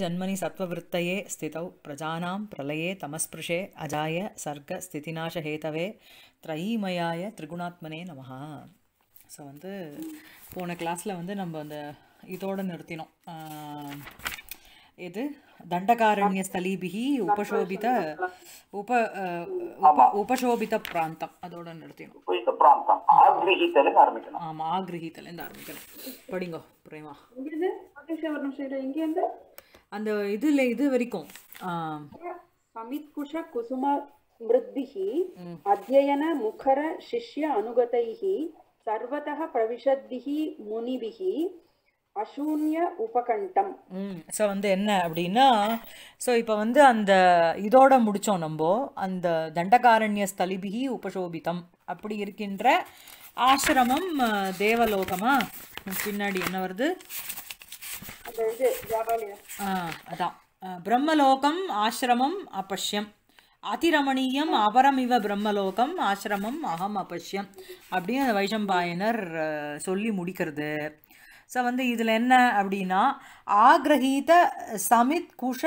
ஜன்மனி சத்வவிருத்தையே ஸ்திதௌ பிரஜானாம் பிரலயே தமஸ்பிருஷே அஜாய சர்க்க ஸ்திதிநாசஹேதவே த்ரயீமயாய திரிகுணாத்மனே நமஹா ஸோ வந்து போன கிளாஸில் வந்து நம்ம அந்த இதோடு நிறுத்தினோம் இது தண்டகாரண்ய ஸ்தலீபிகி உபசோபித உப உப உபசோபித பிராந்தம் அதோட நிறுத்தினோம் ஆமாம் ஆகிரகித்தலேருந்து ஆரம்பிக்கணும் படிங்கோ பிரேமா ஒரு நிமிஷம் எங்கேருந்து அந்த இதுல இது வரைக்கும் சமித் குஷ குசும ஸ்மிருத்திஹி அத்தியன முகர சிஷ்ய அனுகதைஹி சர்வதः பிரவிஷத்திஹ முனிபிஹி அசூன்ய உபகண்டம் ம் ஸோ வந்து என்ன அப்படின்னா ஸோ இப்போ வந்து அந்த இதோட முடித்தோம் நம்ம அந்த தண்டகாரண்ய ஸ்தலிபிகி உபசோபிதம் அப்படி இருக்கின்ற ஆசிரமம் தேவலோகமாக பின்னாடி என்ன வருது அதான் பிரம்மலோகம் ஆசிரமம் அபஷ்யம் அதிரமணியம் அவரம் இவ பிரம்மலோகம் ஆசிரமம் அகம் அபஷ்யம் அப்படின்னு அந்த வைஷம்பாயனர் சொல்லி முடிக்கிறது ஸோ வந்து இதில் என்ன அப்படின்னா ஆக்ரஹீத சமித் குஷ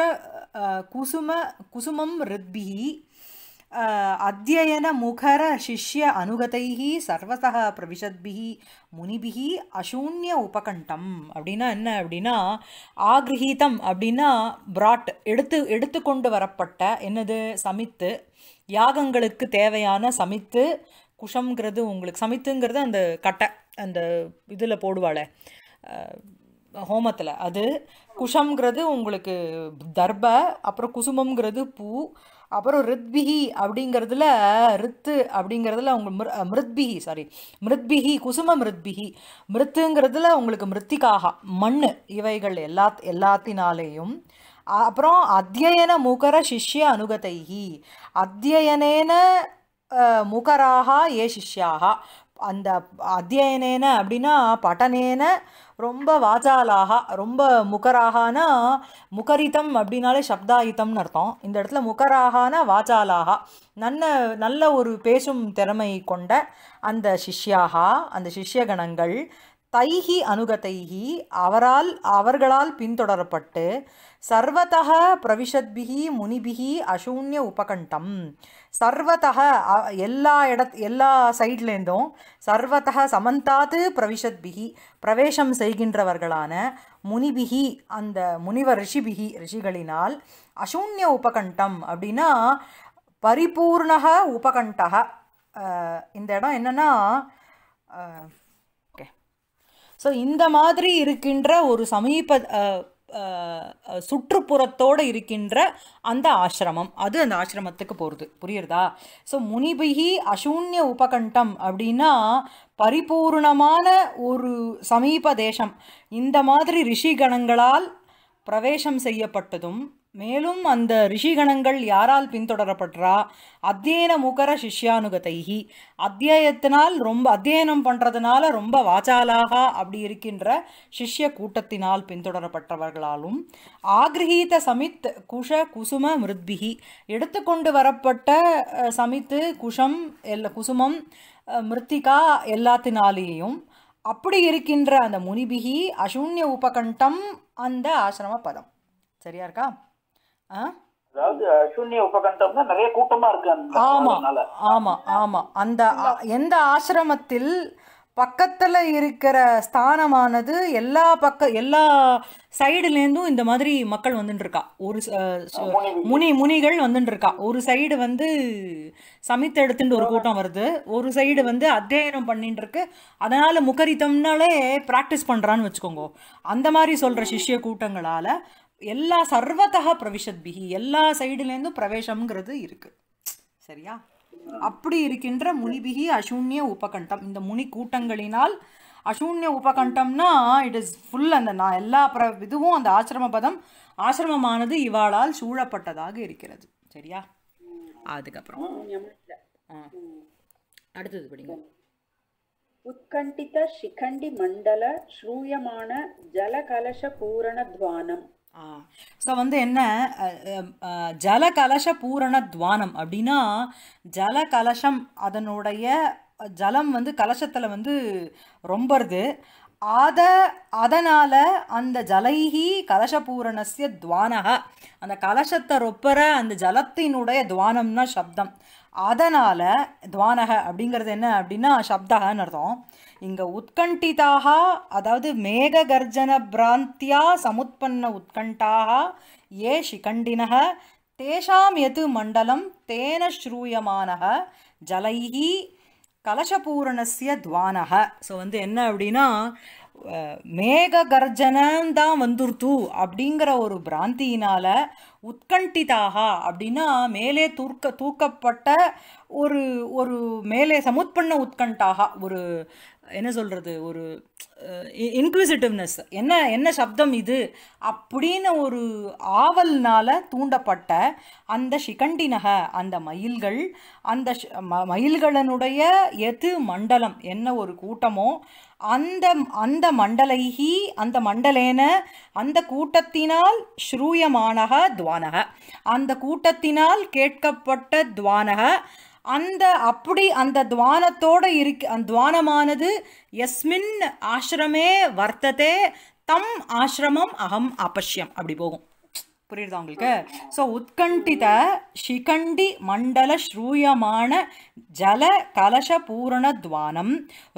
குசும குசுமம் ரித்பிஹி अध्ययनमुखरशिष्य அனுகதை சர்வசக பிரவிஷத்பி முனிபி அசூன்ய உபகண்டம் அப்படின்னா என்ன அப்படின்னா ஆகிரகீதம் அப்படின்னா பிராட் எடுத்து எடுத்து கொண்டு வரப்பட்ட என்னது சமித்து யாகங்களுக்கு தேவையான சமித்து குஷம்ங்கிறது உங்களுக்கு சமித்துங்கிறது அந்த கட்டை அந்த இதில் போடுவாளே ஹோமத்தில் அது குஷம்ங்கிறது உங்களுக்கு தர்ப அப்புறம் குசுமம்ங்கிறது பூ அப்புறம் ரித்பிஹி அப்படிங்கிறதுல ரித்து அப்படிங்கிறதுல அவங்க மிரு மிருத்பிஹி சாரி மிருத்பிஹி குசும மிருத்பிஹி மிருத்துங்கிறதுல உங்களுக்கு மிருத்திகாக மண் இவைகள் எல்லா எல்லாத்தினாலேயும் அப்புறம் அத்தியன முகர சிஷ்ய அனுகதைஹி அத்தியனேன முகராக ஏ சிஷ்யாக அந்த அத்தியனேன அப்படின்னா பட்டனேன ரொம்ப வாஜாலாக ரொம்ப முகராகனா முகரிதம் அப்படின்னாலே சப்தாயுதம்னு அர்த்தம் இந்த இடத்துல முகராகனா வாஜாலாக நல்ல நல்ல ஒரு பேசும் திறமை கொண்ட அந்த சிஷ்யாகா அந்த சிஷ்யகணங்கள் தைஹி அனுகதைஹி அவரால் அவர்களால் பின்தொடரப்பட்டு சர்வதக பிரவிஷத்பிகி முனிபிகி அசூன்ய உபகண்டம் சர்வதக எல்லா இட எல்லா சைட்லேருந்தும் சர்வதக சமந்தாத்து பிரவிஷத்பிகி பிரவேசம் செய்கின்றவர்களான முனிபிகி அந்த முனிவர் ரிஷிபிகி ரிஷிகளினால் அசூன்ய உபகண்டம் அப்படின்னா பரிபூர்ணக உபகண்டக இந்த இடம் என்னென்னா ஸோ இந்த மாதிரி இருக்கின்ற ஒரு சமீப சுற்றுப்புறத்தோடு இருக்கின்ற அந்த ஆசிரமம் அது அந்த ஆசிரமத்துக்கு போகிறது புரியுறதா ஸோ முனிபிகி அசூன்ய உபகண்டம் அப்படின்னா பரிபூர்ணமான ஒரு சமீப தேசம் இந்த மாதிரி ரிஷிகணங்களால் பிரவேசம் செய்யப்பட்டதும் மேலும் அந்த ரிஷிகணங்கள் யாரால் பின்தொடரப்பட்டா அத்தியன முகர சிஷ்யானுகதைகி அத்தியாயத்தினால் ரொம்ப அத்தியனம் பண்ணுறதுனால ரொம்ப வாச்சாலாகா அப்படி இருக்கின்ற சிஷ்ய கூட்டத்தினால் பின்தொடரப்பட்டவர்களாலும் ஆகிரகீத சமித் குஷ குசும மிருத்பிகி எடுத்துக்கொண்டு வரப்பட்ட சமித்து குஷம் எல்ல குசுமம் மிருத்திகா எல்லாத்தினாலேயும் அப்படி இருக்கின்ற அந்த முனிபிகி அசூன்ய உபகண்டம் அந்த ஆசிரம பதம் சரியா இருக்கா அதாவது நிறைய அந்த எந்த ஆசிரமத்தில் பக்கத்தில் இருக்கிற ஸ்தானமானது எல்லா பக்க எல்லா சைடுலேருந்தும் இந்த மாதிரி மக்கள் வந்துட்டுருக்கா ஒரு முனி முனிகள் வந்துட்டுருக்கா ஒரு சைடு வந்து சமைத்த எடுத்துட்டு ஒரு கூட்டம் வருது ஒரு சைடு வந்து அத்தியாயனம் பண்ணிட்டு இருக்கு அதனால் முக்கரித்தம்னாலே ப்ராக்டிஸ் பண்ணுறான்னு வச்சுக்கோங்க அந்த மாதிரி சொல்கிற சிஷ்ய கூட்டங்களால் எல்லா சர்வத்தக பிரவிஷத்பிகி எல்லா சைடுலேருந்தும் பிரவேசம்ங்கிறது இருக்குது சரியா அப்படி இருக்கின்ற முனிபிகி அசூன்ய உபகண்டம் இந்த முனி கூட்டங்களினால் அசூன்ய உபகண்டம்னா இட் இஸ் ஃபுல் அந்த நான் எல்லா பிர இதுவும் அந்த ஆசிரம பதம் ஆசிரமமானது இவாளால் சூழப்பட்டதாக இருக்கிறது சரியா அதுக்கப்புறம் அடுத்தது படிங்க உத்கண்டித சிகண்டி மண்டல ஸ்ரூயமான ஜலகலச பூரண துவானம் ஸோ வந்து என்ன ஜல கலச பூரண துவானம் அப்படின்னா ஜல கலசம் அதனுடைய ஜலம் வந்து கலசத்தில் வந்து ரொம்பருது அத அதனால் அந்த ஜலைகி கலசபூரணஸ்ய துவானக அந்த கலசத்தை ரொப்பற அந்த ஜலத்தினுடைய துவானம்னா சப்தம் அதனால் துவானக அப்படிங்கிறது என்ன அப்படின்னா சப்தகன்னு அர்த்தம் இங்கே உத்கண்டிதாக அதாவது மேக கர்ஜன பிராந்தியா சமுத்பன்ன உத்கண்டாக ஏ சிகண்டினக தேஷாம் எது மண்டலம் தேன ஸ்ரூயமானக ஜலைஹி கலசபூரணசிய துவானக ஸோ வந்து என்ன அப்படின்னா மேக கர்ஜனம் தான் வந்துருத்து அப்படிங்கிற ஒரு பிராந்தியினால் உத்கண்டிதாக அப்படின்னா மேலே தூக்க தூக்கப்பட்ட ஒரு ஒரு மேலே சமுத்பண்ண உத்கண்டாக ஒரு என்ன சொல்கிறது ஒரு இன்க்விசிட்டிவ்னஸ் என்ன என்ன சப்தம் இது அப்படின்னு ஒரு ஆவல்னால் தூண்டப்பட்ட அந்த ஷிகண்டி அந்த மயில்கள் அந்த மயில்களினுடைய எது மண்டலம் என்ன ஒரு கூட்டமோ அந்த அந்த மண்டலைஹி அந்த மண்டலேன அந்த கூட்டத்தினால் ஸ்ரூயமானக துவானக அந்த கூட்டத்தினால் கேட்கப்பட்ட துவானக அந்த அப்படி அந்த துவானத்தோடு இருக்க அந்த துவானமானது எஸ்மின் ஆசிரமே வர்த்ததே தம் ஆசிரமம் அகம் அபஷ்யம் அப்படி போகும் புரியுதா உங்களுக்கு ஸோ உத்கண்டித ஷிகண்டி மண்டல ஸ்ரூயமான ஜல கலச பூரண துவானம்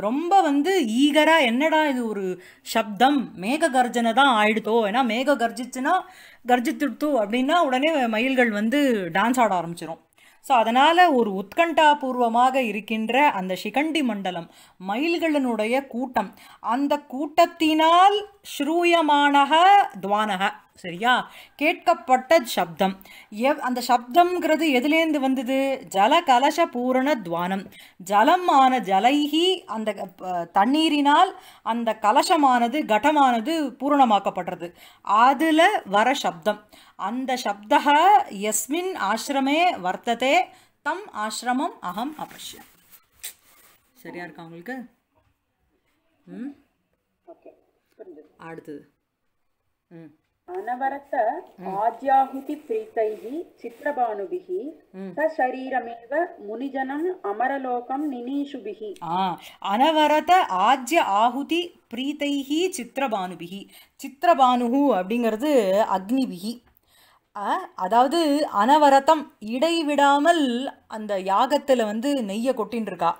ரொம்ப வந்து ஈகராக என்னடா இது ஒரு சப்தம் மேக கர்ஜனை தான் ஆயிடுதோ ஏன்னா மேக கர்ஜிச்சுன்னா கர்ஜித்துடுத்து அப்படின்னா உடனே மயில்கள் வந்து டான்ஸ் ஆட ஆரம்பிச்சிடும் ஸோ அதனால் ஒரு உத்கண்டாபூர்வமாக இருக்கின்ற அந்த சிகண்டி மண்டலம் மயில்களினுடைய கூட்டம் அந்த கூட்டத்தினால் ஸ்ரூயமானக துவானக சரியா கேட்கப்பட்ட சப்தம் எவ் அந்த சப்தம்ங்கிறது எதுலேருந்து வந்தது ஜல கலச பூரண துவானம் ஜலம் ஆன ஜலைகி அந்த தண்ணீரினால் அந்த கலசமானது கடமானது பூரணமாக்கப்படுறது அதில் வர சப்தம் அந்த சப்த எஸ்மின் ஆசிரமே வர்த்ததே தம் ஆசிரமம் அகம் அபஷ்யம் சரியா இருக்கா உங்களுக்கு ம் அடுத்தது அனவரத்த ஆத்யாஹுதி பிரீத்தைஹி சித்ரபானுபிஹி சரீரமேவ முனிஜனம் அமரலோகம் நினீஷுபிஹி அனவரத ஆத்ய ஆஹுதி பிரீத்தைஹி அப்படிங்கிறது அக்னிபிஹி அதாவது அனவரதம் இடைவிடாமல் அந்த யாகத்தில் வந்து நெய்யை கொட்டின்ருக்கா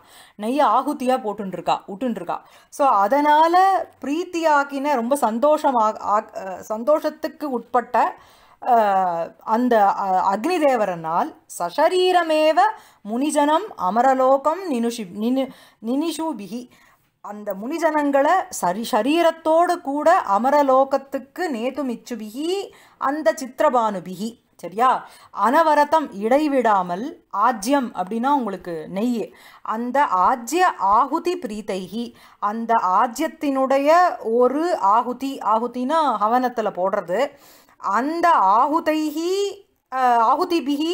நெய்யை ஆகுத்தியாக போட்டுருக்கா விட்டுருக்கா ஸோ அதனால் பிரீத்தியாக்கின ரொம்ப சந்தோஷமாக சந்தோஷத்துக்கு உட்பட்ட அந்த அக்னி தேவரனால் சசரீரமேவ முனிஜனம் அமரலோகம் நினுஷி நினு நினிஷூபிகி அந்த முனிஜனங்களை சரி சரீரத்தோடு கூட அமரலோகத்துக்கு நேத்தும் அந்த சித்திரபானுபிகி சரியா அனவரதம் இடைவிடாமல் ஆஜ்யம் அப்படின்னா உங்களுக்கு நெய் அந்த ஆஜ்ய ஆகுதி பிரீத்தைகி அந்த ஆஜ்யத்தினுடைய ஒரு ஆகுதி ஆகுதினா ஹவனத்தில் போடுறது அந்த ஆகுதைகி பிகி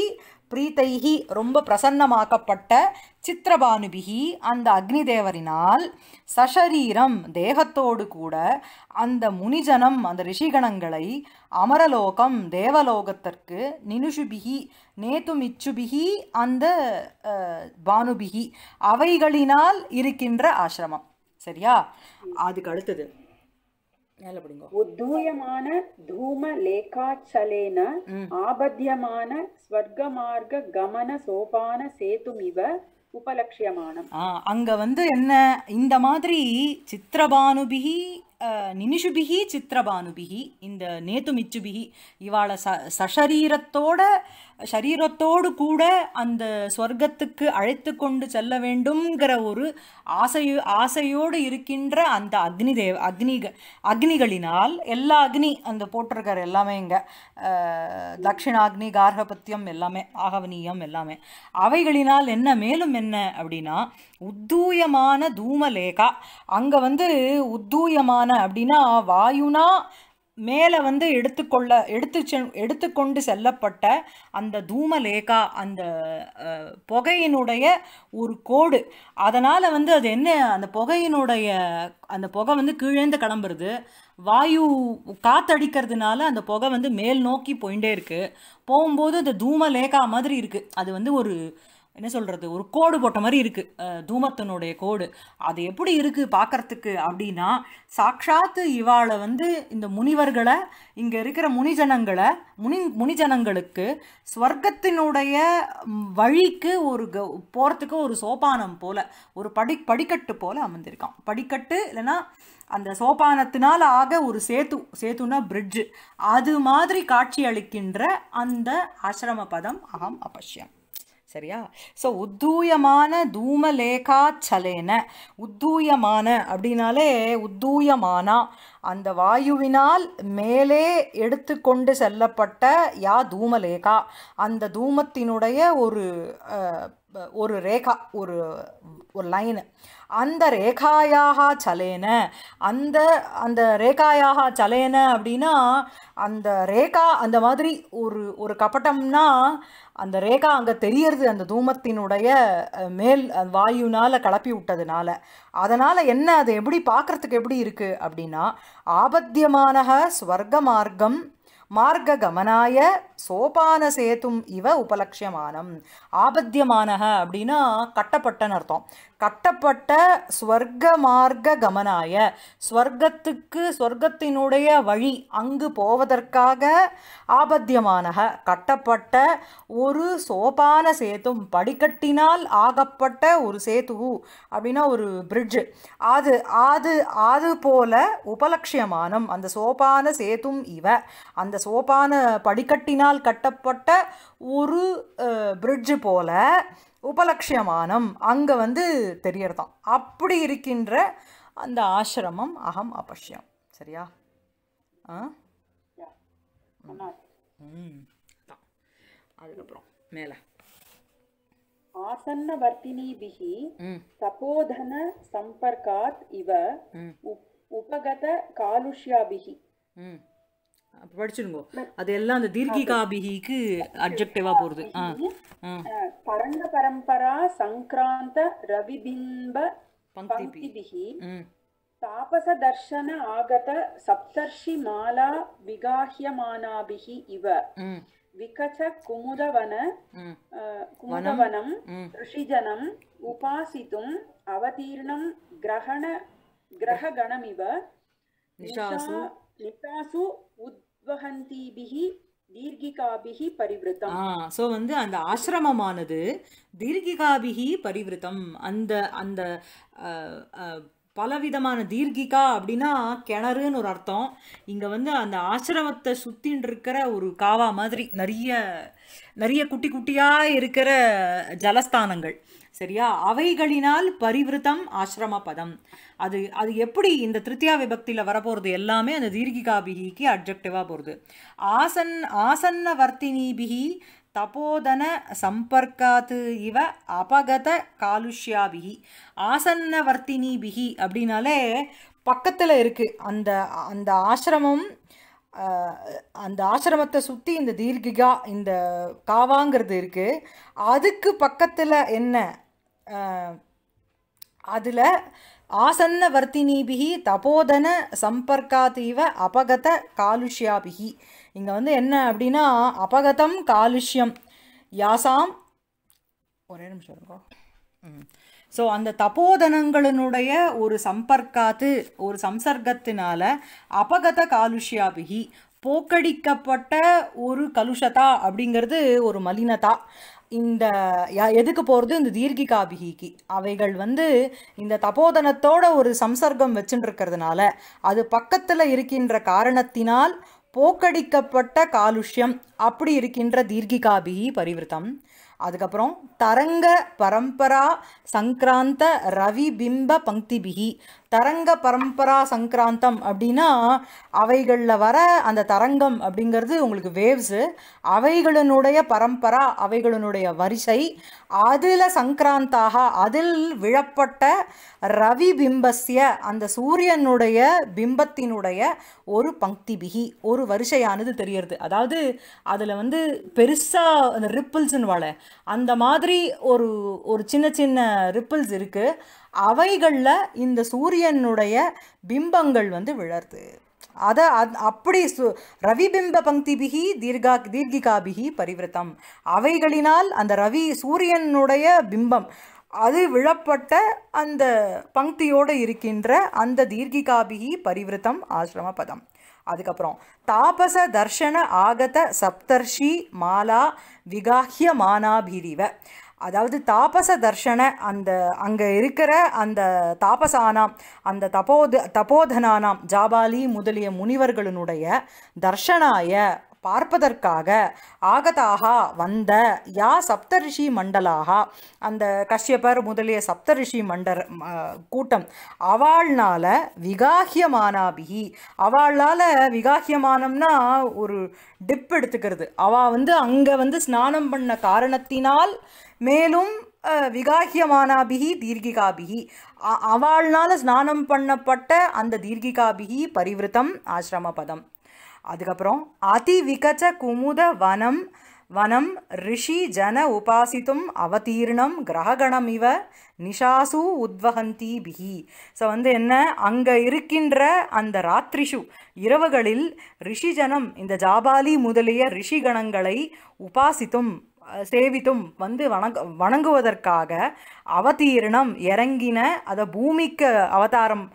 பிரீத்தைகி ரொம்ப பிரசன்னமாக்கப்பட்ட சித்திரபானுபிகி அந்த அக்னி தேவரினால் சஷரீரம் தேகத்தோடு கூட அந்த முனிஜனம் அந்த ரிஷிகணங்களை அமரலோகம் தேவலோகத்திற்கு நினுஷுபிகி நேத்துமிச்சுபிகி அந்த பானுபிகி அவைகளினால் இருக்கின்ற ஆசிரமம் சரியா அதுக்கு அடுத்தது மேல பிடிங்க ஆபத்தியமான கமன சோபான அங்க வந்து என்ன இந்த மாதிரி சித்திரபானுபிகி நினிஷுபிகி சித்திரபானுபிகி இந்த நேத்துமிச்சுபிகி இவாளை ச சஷரீரத்தோட சரீரத்தோடு கூட அந்த ஸ்வர்க்கத்துக்கு அழைத்து கொண்டு செல்ல வேண்டும்ங்கிற ஒரு ஆசையோ ஆசையோடு இருக்கின்ற அந்த அக்னி தேவ அக்னிக அக்னிகளினால் எல்லா அக்னி அந்த போட்டிருக்கார் எல்லாமே இங்கே தக்ஷிணாக்னி கார்கபத்தியம் எல்லாமே ஆகவனியம் எல்லாமே அவைகளினால் என்ன மேலும் என்ன அப்படின்னா உத்தூயமான தூமலேகா அங்கே வந்து உத்தூயமான அப்படின்னா வாயுனா மேலே வந்து எடுத்துக்கொள்ள எடுத்து செ எடுத்துக்கொண்டு செல்லப்பட்ட அந்த தூமலேகா அந்த புகையினுடைய ஒரு கோடு அதனால் வந்து அது என்ன அந்த புகையினுடைய அந்த புகை வந்து கீழேந்து கிளம்புறது வாயு காத்தடிக்கிறதுனால அந்த புகை வந்து மேல் நோக்கி போயிட்டே இருக்குது போகும்போது அந்த தூமலேகா மாதிரி இருக்குது அது வந்து ஒரு என்ன சொல்கிறது ஒரு கோடு போட்ட மாதிரி இருக்குது தூமத்தனுடைய கோடு அது எப்படி இருக்குது பார்க்குறதுக்கு அப்படின்னா சாக்ஷாத்து இவாளை வந்து இந்த முனிவர்களை இங்கே இருக்கிற முனிஜனங்களை முனி முனிஜனங்களுக்கு ஸ்வர்க்கத்தினுடைய வழிக்கு ஒரு க போகிறதுக்கு ஒரு சோபானம் போல் ஒரு படி படிக்கட்டு போல் அமர்ந்திருக்கான் படிக்கட்டு இல்லைன்னா அந்த சோபானத்தினால் ஆக ஒரு சேத்து சேத்துனா பிரிட்ஜு அது மாதிரி காட்சி அளிக்கின்ற அந்த ஆசிரம பதம் அகம் அபஷ்யம் சரியா ஸோ உத்தூயமான தூமலேகாச்சலேன உத்தூயமான அப்படின்னாலே உத்தூயமானா அந்த வாயுவினால் மேலே எடுத்துக்கொண்டு செல்லப்பட்ட யா தூமலேகா அந்த தூமத்தினுடைய ஒரு ஒரு ரேகா ஒரு ஒரு லைனு அந்த ரேகாயாக சலேன அந்த அந்த ரேகாயாக சலேன அப்படின்னா அந்த ரேகா அந்த மாதிரி ஒரு ஒரு கபட்டம்னா அந்த ரேகா அங்கே தெரியறது அந்த தூமத்தினுடைய மேல் வாயுனால் கலப்பி விட்டதுனால அதனால் என்ன அது எப்படி பார்க்குறதுக்கு எப்படி இருக்குது அப்படின்னா ஆபத்தியமான ஸ்வர்க மார்க்கம் மார்க்க கமனாய சோபான சேத்தும் இவ உபலட்சியமானம் ஆபத்தியமான அப்படின்னா கட்டப்பட்டன்னு அர்த்தம் கட்டப்பட்ட ஸ்வர்க்க மார்க்க கமனாய ஸ்வர்க்கத்துக்கு ஸ்வர்க்கத்தினுடைய வழி அங்கு போவதற்காக ஆபத்தியமான கட்டப்பட்ட ஒரு சோபான சேத்தும் படிக்கட்டினால் ஆகப்பட்ட ஒரு சேத்து அப்படின்னா ஒரு பிரிட்ஜு அது அது அது போல உபலட்சியமானம் அந்த சோபான சேத்தும் இவ அந்த சோபான படிக்கட்டினால் கட்டப்பட்ட ஒரு பிரிட்ஜு போல உபலட்சியமானம் அங்கே வந்து தெரியறதாம் அப்படி இருக்கின்ற அந்த ஆசிரமம் அகம் அபஷ்யம் சரியா ஆ ம் அதுக்கப்புறம் மேல ஆசன்ன வர்த்தினிபிகி தபோதன சம்பர்க்காத் இவ உபகத காலுஷ்யாபிகி படிச்சிருங்க அதெல்லாம் அந்த தீர்க்கிகாபிஹிக்கு அப்ஜெக்டிவா போறது uh, பரந்த பரம்பரா சங்கிராந்த ரவிபிம்ப பங்கிபிஹி தாபச தர்ஷன ஆகத சப்தர்ஷி மாலா இவ விகச குமுதவன குமுதவனம் ரிஷிஜனம் உபாசித்தும் அவதீர்ணம் கிரகண கிரகணமிவ நிஷாசு லிட்டாசு உத்வஹந்தீபிஹி தீர்கிகாபிஹி பரிவிருத்தம் ஸோ வந்து அந்த ஆசிரமமானது தீர்கிகாபிஹி பரிவிருத்தம் அந்த அந்த பலவிதமான தீர்கிகா அப்படின்னா கிணறுன்னு ஒரு அர்த்தம் இங்கே வந்து அந்த ஆசிரமத்தை சுற்றின்னு இருக்கிற ஒரு காவா மாதிரி நிறைய நிறைய குட்டி குட்டியாக இருக்கிற ஜலஸ்தானங்கள் சரியா அவைகளினால் பரிவிருத்தம் ஆசிரம பதம் அது அது எப்படி இந்த திருத்தியா விபக்தியில் வரப்போகிறது எல்லாமே அந்த தீர்கிகா பிகிக்கு அப்ஜெக்டிவாக போகிறது ஆசன் ஆசன்ன வர்த்தினி பிகி தபோதன சம்பர்க்காத்து இவ அபகத பிகி ஆசன்ன வர்த்தினி பிகி அப்படின்னாலே பக்கத்தில் இருக்குது அந்த அந்த ஆசிரமம் அந்த ஆசிரமத்தை சுற்றி இந்த தீர்கிகா இந்த காவாங்கிறது இருக்குது அதுக்கு பக்கத்தில் என்ன அதில் ஆசன்ன வர்த்தினிபிகி தபோதன சம்பர்க்காத்தீவ அபகத காலுஷ்யாபிகி இங்கே வந்து என்ன அப்படின்னா அபகதம் காலுஷ்யம் யாசாம் ஒரே நிமிஷம் இருக்கோம் ம் ஸோ அந்த தபோதனங்களினுடைய ஒரு சம்பர்க்காத்து ஒரு சம்சர்க்கத்தினால அபகத காலுஷ்யாபிகி போக்கடிக்கப்பட்ட ஒரு கலுஷதா அப்படிங்கிறது ஒரு மலினதா இந்த எதுக்கு போகிறது இந்த தீர்கிகாபிகிக்கு அவைகள் வந்து இந்த தபோதனத்தோட ஒரு சம்சர்க்கம் வச்சுட்டுருக்கிறதுனால அது பக்கத்தில் இருக்கின்ற காரணத்தினால் போக்கடிக்கப்பட்ட காலுஷ்யம் அப்படி இருக்கின்ற தீர்கிகாபிகி பரிவிருத்தம் அதுக்கப்புறம் தரங்க பரம்பரா சங்கராந்த ரவி பிம்ப பங்கிபிகி தரங்க பரம்பரா சங்கராந்தம் அப்படின்னா அவைகளில் வர அந்த தரங்கம் அப்படிங்கிறது உங்களுக்கு வேவ்ஸு அவைகளினுடைய பரம்பரா அவைகளினுடைய வரிசை அதில் சங்கராந்தாக அதில் விழப்பட்ட ரவி பிம்பஸ்ய அந்த சூரியனுடைய பிம்பத்தினுடைய ஒரு பங்கி பிகி ஒரு வரிசையானது தெரியறது அதாவது அதில் வந்து பெருசாக அந்த ரிப்பிள்ஸ்ன்னு வாழ அந்த மாதிரி ஒரு ஒரு சின்ன சின்ன ரிப்பிள்ஸ் இருக்குது அவைகளில் இந்த சூரியனுடைய பிம்பங்கள் வந்து விழருது அதை அத் அப்படி சு ரவிபிம்ப பங்கி பிகி தீர்கா தீர்கிகா பிகி பரிவிரத்தம் அவைகளினால் அந்த ரவி சூரியனுடைய பிம்பம் அது விழப்பட்ட அந்த பங்கியோடு இருக்கின்ற அந்த தீர்கிகாபிகி பரிவிரத்தம் ஆசிரம பதம் அதுக்கப்புறம் தாபச தர்ஷன ஆகத சப்தர்ஷி மாலா விகாஹிய மானாபிரிவ அதாவது தாபச தர்ஷன அந்த அங்கே இருக்கிற அந்த தாபசானாம் அந்த தபோத தபோதனானாம் ஜாபாலி முதலிய முனிவர்களினுடைய தர்ஷனாய பார்ப்பதற்காக ஆகதாக வந்த யா சப்தரிஷி மண்டலாக அந்த கஷ்யப்பர் முதலிய சப்தரிஷி மண்டர் கூட்டம் அவாள்னால விகாகியமானாபிகி அவளால் விகாகியமானம்னா ஒரு டிப் எடுத்துக்கிறது அவள் வந்து அங்கே வந்து ஸ்நானம் பண்ண காரணத்தினால் மேலும் விகாகியமானாபிகி தீர்கிகாபிகி அவாழ்னால ஸ்நானம் பண்ணப்பட்ட அந்த தீர்கிகாபிகி பரிவிருத்தம் ஆசிரம பதம் அதுக்கப்புறம் அதி விகச்ச குமுத வனம் வனம் ரிஷி ஜன உபாசித்தும் அவதீர்ணம் கிரகணம் இவ நிஷாசு உத்வகந்தி பிஹி ஸோ வந்து என்ன அங்கே இருக்கின்ற அந்த ராத்திரிஷு இரவுகளில் ரிஷிஜனம் இந்த ஜாபாலி முதலிய ரிஷிகணங்களை உபாசித்தும் சேவித்தும் வந்து வணங்க வணங்குவதற்காக அவதீர்ணம் இறங்கின அதை பூமிக்கு அவதாரம்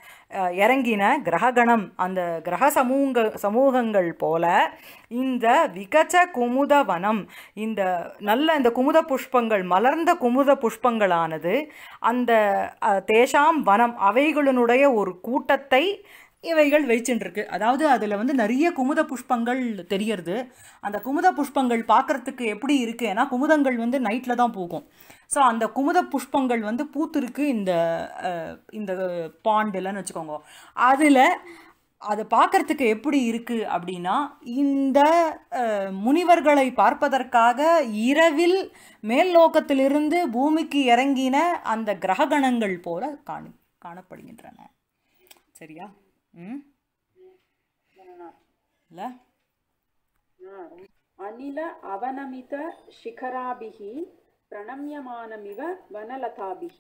இறங்கின கிரகணம் அந்த கிரக சமூக சமூகங்கள் போல இந்த விகச்ச குமுத வனம் இந்த நல்ல இந்த குமுத புஷ்பங்கள் மலர்ந்த குமுத புஷ்பங்களானது அந்த தேஷாம் வனம் அவைகளினுடைய ஒரு கூட்டத்தை இவைகள் வைச்சுருக்கு அதாவது அதில் வந்து நிறைய குமுத புஷ்பங்கள் தெரியறது அந்த குமுத புஷ்பங்கள் பார்க்குறதுக்கு எப்படி இருக்குது ஏன்னா குமுதங்கள் வந்து நைட்டில் தான் போகும் ஸோ அந்த குமுத புஷ்பங்கள் வந்து பூத்துருக்கு இந்த இந்த பாண்டுலன்னு வச்சுக்கோங்க அதில் அதை பார்க்கறதுக்கு எப்படி இருக்குது அப்படின்னா இந்த முனிவர்களை பார்ப்பதற்காக இரவில் மேல் லோகத்திலிருந்து பூமிக்கு இறங்கின அந்த கிரகணங்கள் போல காணி காணப்படுகின்றன சரியா ம் இல்லை அநில அவநமித சிகராபிகி प्रणम्यमानमिव वनलताभिः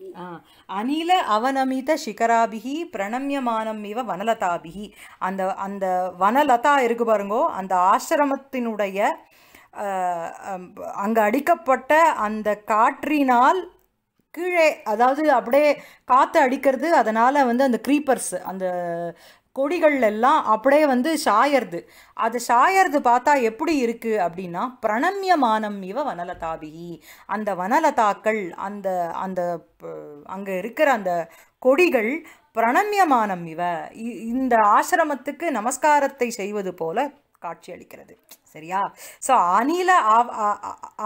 அனில அவநமித சிகராபிகி பிரணமியமானம் இவ வனலதாபிகி அந்த அந்த வனலதா இருக்கு பாருங்கோ அந்த ஆசிரமத்தினுடைய அங்கே அடிக்கப்பட்ட அந்த காற்றினால் கீழே அதாவது அப்படியே காற்று அடிக்கிறது அதனால் வந்து அந்த க்ரீப்பர்ஸ் அந்த கொடிகள் எல்லாம் அப்படியே வந்து சாயறது அது சாயறது பார்த்தா எப்படி இருக்குது அப்படின்னா பிரணம்யமானம் இவ வனலதாபிகி அந்த வனலதாக்கள் அந்த அந்த அங்கே இருக்கிற அந்த கொடிகள் பிரணம்யமானம் இவ இந்த ஆசிரமத்துக்கு நமஸ்காரத்தை செய்வது போல அளிக்கிறது சரியா ஸோ அனில அவ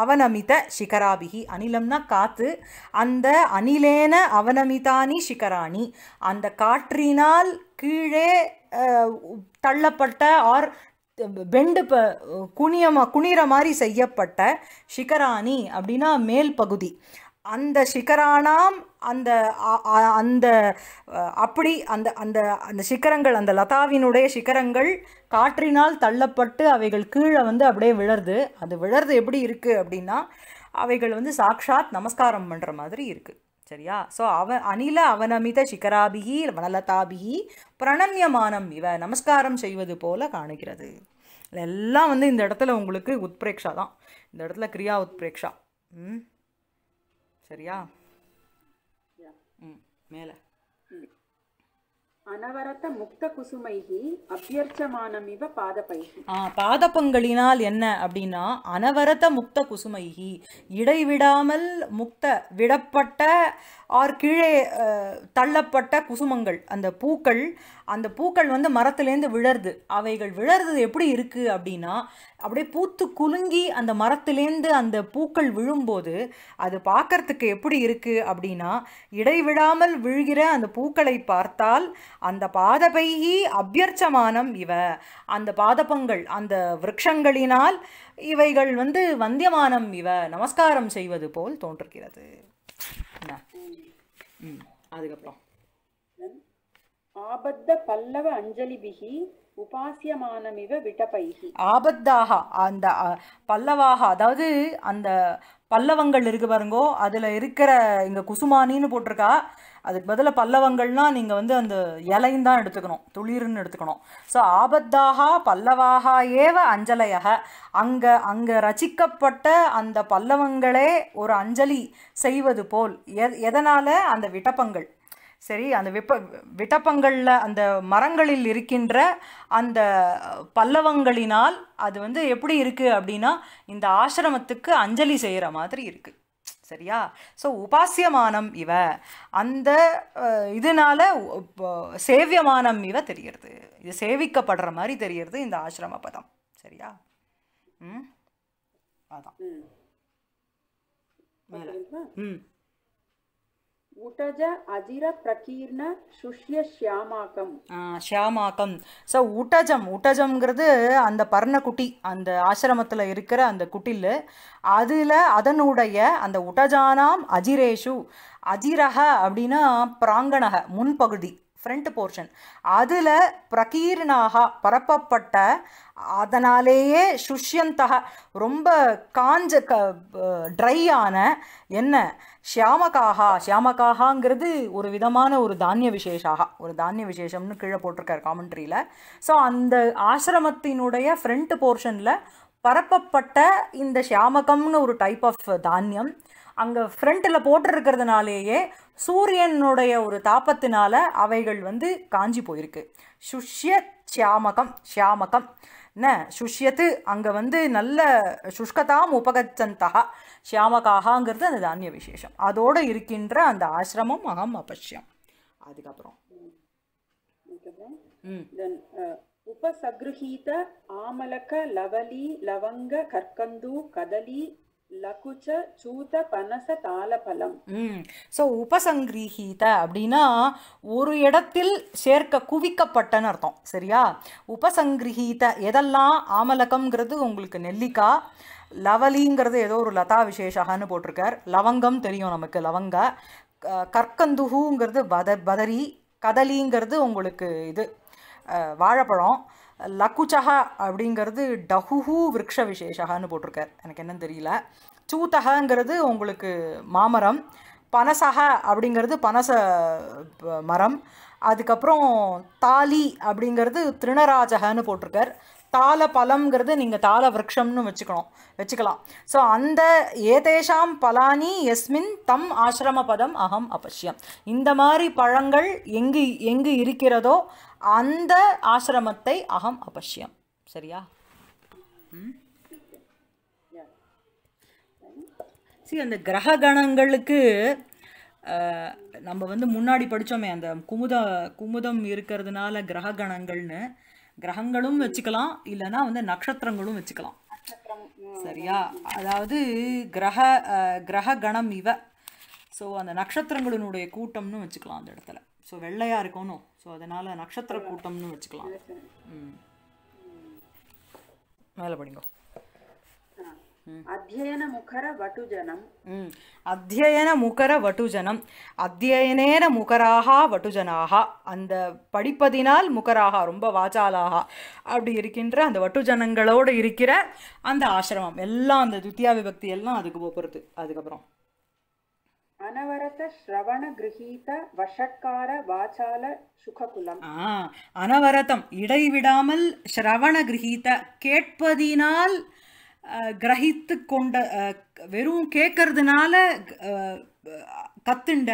அவனமித சிகராபிகி அனிலம்னா காத்து அந்த அனிலேன அவனமிதானி சிகராணி அந்த காற்றினால் கீழே தள்ளப்பட்ட ஆர் பெண்டு ப குனியமாக குனிற மாதிரி செய்யப்பட்ட ஷிகராணி அப்படின்னா மேல் பகுதி அந்த சிகரானாம் அந்த அந்த அப்படி அந்த அந்த அந்த சிகரங்கள் அந்த லதாவினுடைய சிகரங்கள் காற்றினால் தள்ளப்பட்டு அவைகள் கீழே வந்து அப்படியே விழருது அது விழறது எப்படி இருக்குது அப்படின்னா அவைகள் வந்து சாக்ஷாத் நமஸ்காரம் பண்ணுற மாதிரி இருக்குது சரியா ஸோ அவ அனில அவனமித சிகராபிகி வனலதாபிகி பிரணன்யமானம் இவ நமஸ்காரம் செய்வது போல காணுகிறது எல்லாம் வந்து இந்த இடத்துல உங்களுக்கு உத்பிரேக்ஷா தான் இந்த இடத்துல கிரியா உத்பிரேக்ஷா ம் சரியா ம் மேலே அனவரத்த முக்த குசுமைகி அபியர்ச்சமானமிவ பாதபைகி பாதப்பங்களினால் என்ன அப்படின்னா அனவரத்த முக்த குசுமைகி இடைவிடாமல் முக்த விடப்பட்ட ஆர் கீழே தள்ளப்பட்ட குசுமங்கள் அந்த பூக்கள் அந்த பூக்கள் வந்து மரத்துலேருந்து விழருது அவைகள் விழறது எப்படி இருக்குது அப்படின்னா அப்படியே பூத்து குலுங்கி அந்த மரத்துலேருந்து அந்த பூக்கள் விழும்போது அது பார்க்கறதுக்கு எப்படி இருக்குது அப்படின்னா இடைவிடாமல் விழுகிற அந்த பூக்களை பார்த்தால் அந்த பாதபைகி அபியர்ச்சமானம் இவ அந்த பாதபங்கள் அந்த விரக்ஷங்களினால் இவைகள் வந்து வந்தியமானம் இவ நமஸ்காரம் செய்வது போல் தோன்றுகிறது அதுக்கப்புறம் ஆபத்த பல்லவ அஞ்சலிபிகி உபாசியமானமிவ விட்டபைகி ஆபத்தாக அந்த பல்லவாக அதாவது அந்த பல்லவங்கள் இருக்கு பாருங்கோ அதில் இருக்கிற இங்கே குசுமானின்னு போட்டிருக்கா அதுக்கு பதிலாக பல்லவங்கள்னா நீங்கள் வந்து அந்த இலையும் தான் எடுத்துக்கணும் துளிர்னு எடுத்துக்கணும் ஸோ ஆபத்தாக பல்லவாக ஏவ அஞ்சலையாக அங்கே அங்கே ரசிக்கப்பட்ட அந்த பல்லவங்களே ஒரு அஞ்சலி செய்வது போல் எ எதனால் அந்த விட்டப்பங்கள் சரி அந்த வெப்ப விட்டப்பங்களில் அந்த மரங்களில் இருக்கின்ற அந்த பல்லவங்களினால் அது வந்து எப்படி இருக்குது அப்படின்னா இந்த ஆசிரமத்துக்கு அஞ்சலி செய்கிற மாதிரி இருக்குது சரியா ஸோ உபாசியமானம் இவ அந்த இதனால சேவியமானம் இவ தெரிகிறது இது சேவிக்கப்படுற மாதிரி தெரிகிறது இந்த ஆசிரம பதம் சரியா ம் அதான் ம் உடஜ அஜிர பிரகீர்ண சுஷ்ய ஷியாமாக்கம் ஷியாமாக்கம் ஸோ உடஜம் உட்டஜம்ங்கிறது அந்த பர்ணக்குட்டி அந்த ஆசிரமத்தில் இருக்கிற அந்த குட்டில் அதில் அதனுடைய அந்த உட்டஜானாம் அஜிரேஷு அஜிரக அப்படின்னா பிராங்கணக முன்பகுதி ஃப்ரண்ட் போர்ஷன் அதில் பிரகீர்ணாக பரப்பப்பட்ட அதனாலேயே சுஷ்யந்தக ரொம்ப காஞ்ச க ட்ரையான என்ன ஷியாமகாகா ஷியாமகாகாங்கிறது ஒரு விதமான ஒரு தானிய விசேஷாக ஒரு தானிய விசேஷம்னு கீழே போட்டிருக்கார் காமெண்ட்ரியில் ஸோ அந்த ஆசிரமத்தினுடைய ஃப்ரண்ட் போர்ஷனில் பரப்பப்பட்ட இந்த ஷியாமகம்னு ஒரு டைப் ஆஃப் தானியம் அங்கே ஃப்ரண்ட்டில் போட்டிருக்கிறதுனாலேயே சூரியனுடைய ஒரு தாப்பத்தினால அவைகள் வந்து காஞ்சி போயிருக்கு சுஷ்ய சியாமகம் சியாமகம் என்ன சுஷ்யத்து அங்கே வந்து நல்ல சுஷ்கதாம் உபகச்சந்தா சியாமகாகாங்கிறது அந்த தானிய விசேஷம் அதோடு இருக்கின்ற அந்த ஆசிரமம் அகம் அபஷ்யம் அதுக்கப்புறம் உபசகிருஹீத ஆமலக லவலி லவங்க கற்கந்து கதலி லகுச்ச சூத பனச தாளபலம் ம் ஸோ உபசங்கிரீகித அப்படின்னா ஒரு இடத்தில் சேர்க்க குவிக்கப்பட்டன்னு அர்த்தம் சரியா உபசங்கிரீகித எதெல்லாம் ஆமலகம்ங்கிறது உங்களுக்கு நெல்லிக்காய் லவலிங்கிறது ஏதோ ஒரு லதா விசேஷகான்னு போட்டிருக்கார் லவங்கம் தெரியும் நமக்கு லவங்க கற்கந்துகுங்கிறது பத பதரி கதலிங்கிறது உங்களுக்கு இது வாழைப்பழம் லக்குச்சஹா அப்படிங்கிறது டஹுஹு விரக்ஷ விசேஷகான்னு போட்டிருக்கார் எனக்கு என்னன்னு தெரியல சூத்தகங்கிறது உங்களுக்கு மாமரம் பனசக அப்படிங்கிறது பனச மரம் அதுக்கப்புறம் தாலி அப்படிங்கிறது திருணராஜகன்னு போட்டிருக்கார் தாள பலம்ங்கிறது நீங்கள் தால விரக்ஷம்னு வச்சுக்கணும் வச்சுக்கலாம் ஸோ அந்த ஏதேஷாம் பலானி எஸ்மின் தம் ஆசிரம பதம் அகம் அவசியம் இந்த மாதிரி பழங்கள் எங்கு எங்கு இருக்கிறதோ அந்த ஆசிரமத்தை அகம் அவசியம் சரியா சரி அந்த கிரக கணங்களுக்கு நம்ம வந்து முன்னாடி படித்தோமே அந்த குமுத குமுதம் இருக்கிறதுனால கிரக கணங்கள்னு கிரகங்களும் வச்சுக்கலாம் இல்லைன்னா வந்து நட்சத்திரங்களும் வச்சுக்கலாம் சரியா அதாவது கிரக கிரக கணம் இவ ஸோ அந்த நட்சத்திரங்களினுடைய கூட்டம்னு வச்சுக்கலாம் அந்த இடத்துல ஸோ வெள்ளையாக இருக்கணும் ஸோ அதனால் நட்சத்திர கூட்டம்னு வச்சுக்கலாம் ம் மேலே படிங்க அத்தியன முகர வட்டுஜனம் அத்தியன முகர வட்டுஜனம் அத்தியனேன முகராக வட்டுஜனாக அந்த படிப்பதினால் முகராக ரொம்ப வாச்சாலாக அப்படி இருக்கின்ற அந்த வட்டுஜனங்களோடு இருக்கிற அந்த ஆசிரமம் எல்லாம் அந்த துத்தியா விபக்தி எல்லாம் அதுக்கு போகிறது அதுக்கப்புறம் ஸ்ரவண அனவரதம் இடைவிடாமல் ஸ்ரவண கிரகீத கேட்பதினால் கிரகித்து கொண்ட வெறும் கேட்கறதுனால கத்துண்ட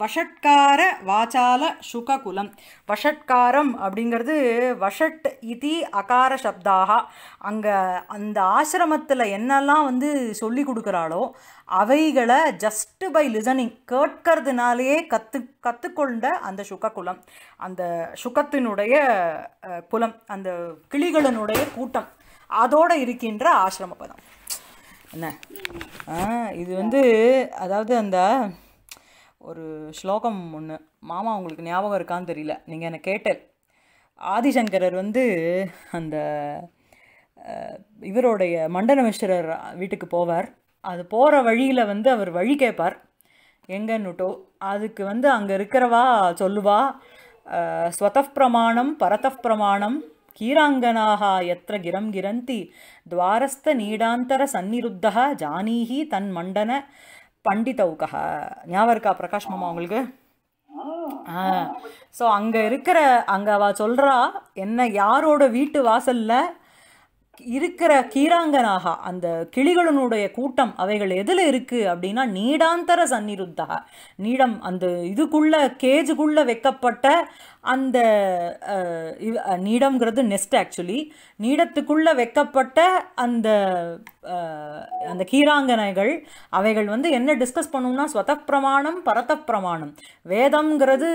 வஷட்கார வாச்சால சுககுலம் வஷட்காரம் அப்படிங்கிறது வஷட் இதி அகார சப்தாக அங்கே அந்த ஆசிரமத்தில் என்னெல்லாம் வந்து சொல்லி கொடுக்குறாளோ அவைகளை ஜஸ்ட் பை லிசனிங் கேட்கறதுனாலேயே கற்று கற்றுக்கொண்ட அந்த சுககுலம் அந்த சுகத்தினுடைய குலம் அந்த கிளிகளினுடைய கூட்டம் அதோடு இருக்கின்ற ஆசிரம பதம் என்ன இது வந்து அதாவது அந்த ஒரு ஸ்லோகம் ஒன்று மாமா உங்களுக்கு ஞாபகம் இருக்கான்னு தெரியல நீங்கள் என்னை கேட்டல் ஆதிசங்கரர் வந்து அந்த இவருடைய மண்டனமிஸ்வரர் வீட்டுக்கு போவார் அது போகிற வழியில் வந்து அவர் வழி கேட்பார் எங்கன்னுட்டோ அதுக்கு வந்து அங்கே இருக்கிறவா சொல்லுவா ஸ்வதப் பிரமாணம் பிரமாணம் கீராங்கனாக எத்தனை கிரம் கிரந்தி துவாரஸ்த நீடாந்தர சந்நிருத்தா ஜானீஹி தன் மண்டன பண்டிதவுக்கா ஞாபகம் இருக்கா பிரகாஷ் மாமா உங்களுக்கு ஸோ அங்கே இருக்கிற அங்கே அவ சொல்கிறா என்ன யாரோட வீட்டு வாசலில் இருக்கிற கீராங்கனாக அந்த கிளிகளினுடைய கூட்டம் அவைகள் எதில் இருக்குது அப்படின்னா நீடாந்தர சந்நிருத்தாக நீடம் அந்த இதுக்குள்ள கேஜுக்குள்ளே வைக்கப்பட்ட அந்த நீடம்ங்கிறது நெஸ்ட் ஆக்சுவலி நீடத்துக்குள்ளே வைக்கப்பட்ட அந்த அந்த கீராங்கனைகள் அவைகள் வந்து என்ன டிஸ்கஸ் பண்ணும்னா ஸ்வத பிரமாணம் பரத பிரமாணம் வேதம்ங்கிறது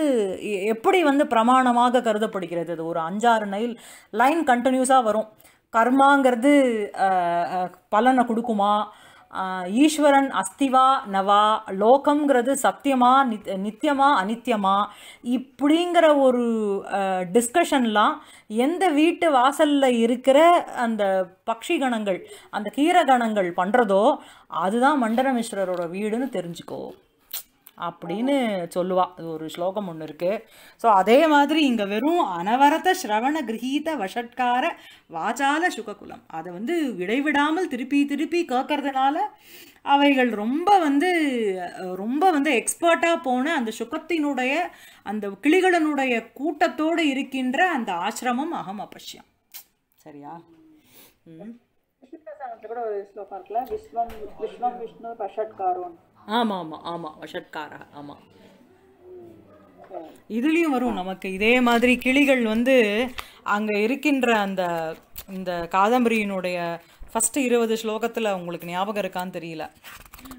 எப்படி வந்து பிரமாணமாக கருதப்படுகிறது அது ஒரு அஞ்சாறு நைல் லைன் கண்டினியூஸாக வரும் கர்மாங்கிறது பலனை கொடுக்குமா ஈஸ்வரன் அஸ்திவா நவா லோகம்ங்கிறது சத்தியமா நித் நித்தியமா அனித்தியமா இப்படிங்கிற ஒரு டிஸ்கஷன்லாம் எந்த வீட்டு வாசலில் இருக்கிற அந்த பக்ஷி கணங்கள் அந்த கீரகணங்கள் பண்ணுறதோ அதுதான் மண்டலமிஸ்வரரோட வீடுன்னு தெரிஞ்சுக்கோ அப்படின்னு சொல்லுவா அது ஒரு ஸ்லோகம் ஒன்று இருக்குது ஸோ அதே மாதிரி இங்கே வெறும் அனவரத ஸ்ரவண கிரகீத வஷட்கார வாச்சால சுககுலம் அதை வந்து இடைவிடாமல் திருப்பி திருப்பி கேட்கறதுனால அவைகள் ரொம்ப வந்து ரொம்ப வந்து எக்ஸ்பர்ட்டாக போன அந்த சுகத்தினுடைய அந்த கிளிகளினுடைய கூட்டத்தோடு இருக்கின்ற அந்த ஆசிரமம் அகம் அபஷ்யம் சரியா கூட ஒரு ஸ்லோகம் இருக்குல்ல விஸ்வம் விஸ்வம் விஷ்ணு பஷட்காரோன் ஆமாம் ஆமாம் ஆமாம் வஷட்காரா ஆமாம் இதுலேயும் வரும் நமக்கு இதே மாதிரி கிளிகள் வந்து அங்கே இருக்கின்ற அந்த இந்த காதம்பரியினுடைய ஃபஸ்ட்டு இருபது ஸ்லோகத்தில் உங்களுக்கு ஞாபகம் இருக்கான்னு தெரியல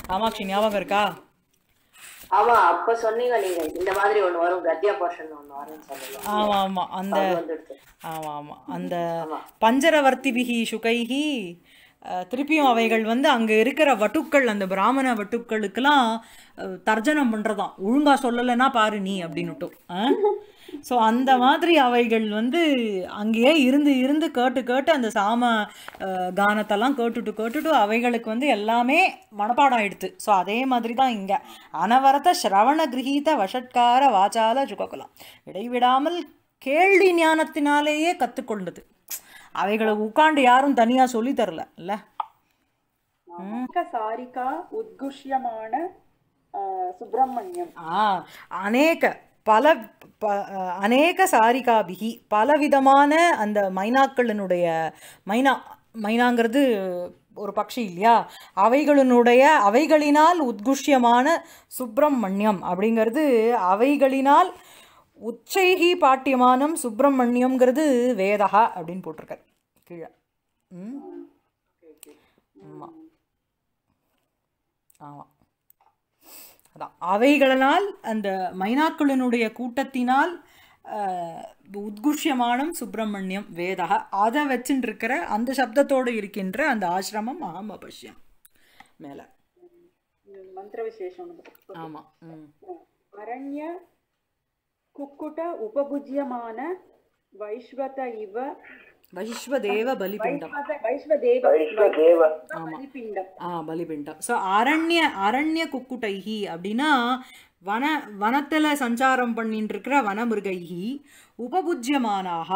காமாட்சி ஞாபகம் இருக்கா ஆமாம் அப்ப சொன்னீங்க நீங்கள் இந்த மாதிரி ஒன்று வரும் கத்தியா போஷன் ஒன்று வரும் ஆமா ஆமா அந்த ஆமா ஆமா அந்த பஞ்சரவர்த்தி பிகி சுகைஹி திருப்பியும் அவைகள் வந்து அங்கே இருக்கிற வட்டுக்கள் அந்த பிராமண வட்டுக்களுக்கெல்லாம் தர்ஜனம் பண்ணுறதாம் ஒழுங்காக சொல்லலைன்னா பாரு நீ அப்படின்னுட்டும் ஸோ அந்த மாதிரி அவைகள் வந்து அங்கேயே இருந்து இருந்து கேட்டு கேட்டு அந்த சாம கானத்தெல்லாம் கேட்டுட்டு கேட்டுட்டு அவைகளுக்கு வந்து எல்லாமே மனப்பாடம் ஆயிடுத்து ஸோ அதே மாதிரி தான் இங்கே அனவரத ஸ்ரவண கிரகீத வஷட்கார வாச்சால சுககுலம் இடைவிடாமல் கேள்வி ஞானத்தினாலேயே கற்றுக்கொண்டது அவைகளை உட்காந்து யாரும் தனியா சொல்லி தரல இல்ல சாரிகா உத்குஷ்யமான சுப்பிரமணியம் ஆ அநேக பல அநேக சாரிகாபிகி பலவிதமான அந்த மைனாக்களினுடைய மைனா மைனாங்கிறது ஒரு பக்ஷி இல்லையா அவைகளினுடைய அவைகளினால் உத்குஷ்யமான சுப்பிரமணியம் அப்படிங்கிறது அவைகளினால் உச்சைகி பாட்டியமானம் சுப்பிரமணியம்ங்கிறது வேதகா அப்படின்னு போட்டிருக்கார் கீழே ம் ஆமாம் ஆமாம் அதான் அவைகளினால் அந்த மைனாக்களினுடைய கூட்டத்தினால் உத்குஷ்யமானம் சுப்பிரமணியம் வேதக அதை இருக்கிற அந்த சப்தத்தோடு இருக்கின்ற அந்த ஆசிரமம் அகம் அபஷ்யம் மேலே மந்திர விசேஷம் ஆமாம் அரண்ய కుక్కుట ఉపభుజ్యమాన వైశ్వత ఇవ வைஸ்வதேவ பலிபிண்டம் ஆமா பலிபிண்டம் ஸோ அரண்ய அரண்ய குக்குட்டைஹி அப்படின்னா வன வனத்தில் சஞ்சாரம் பண்ணின்னு இருக்கிற வனமிருகைகி உபபுஜ்யமானாக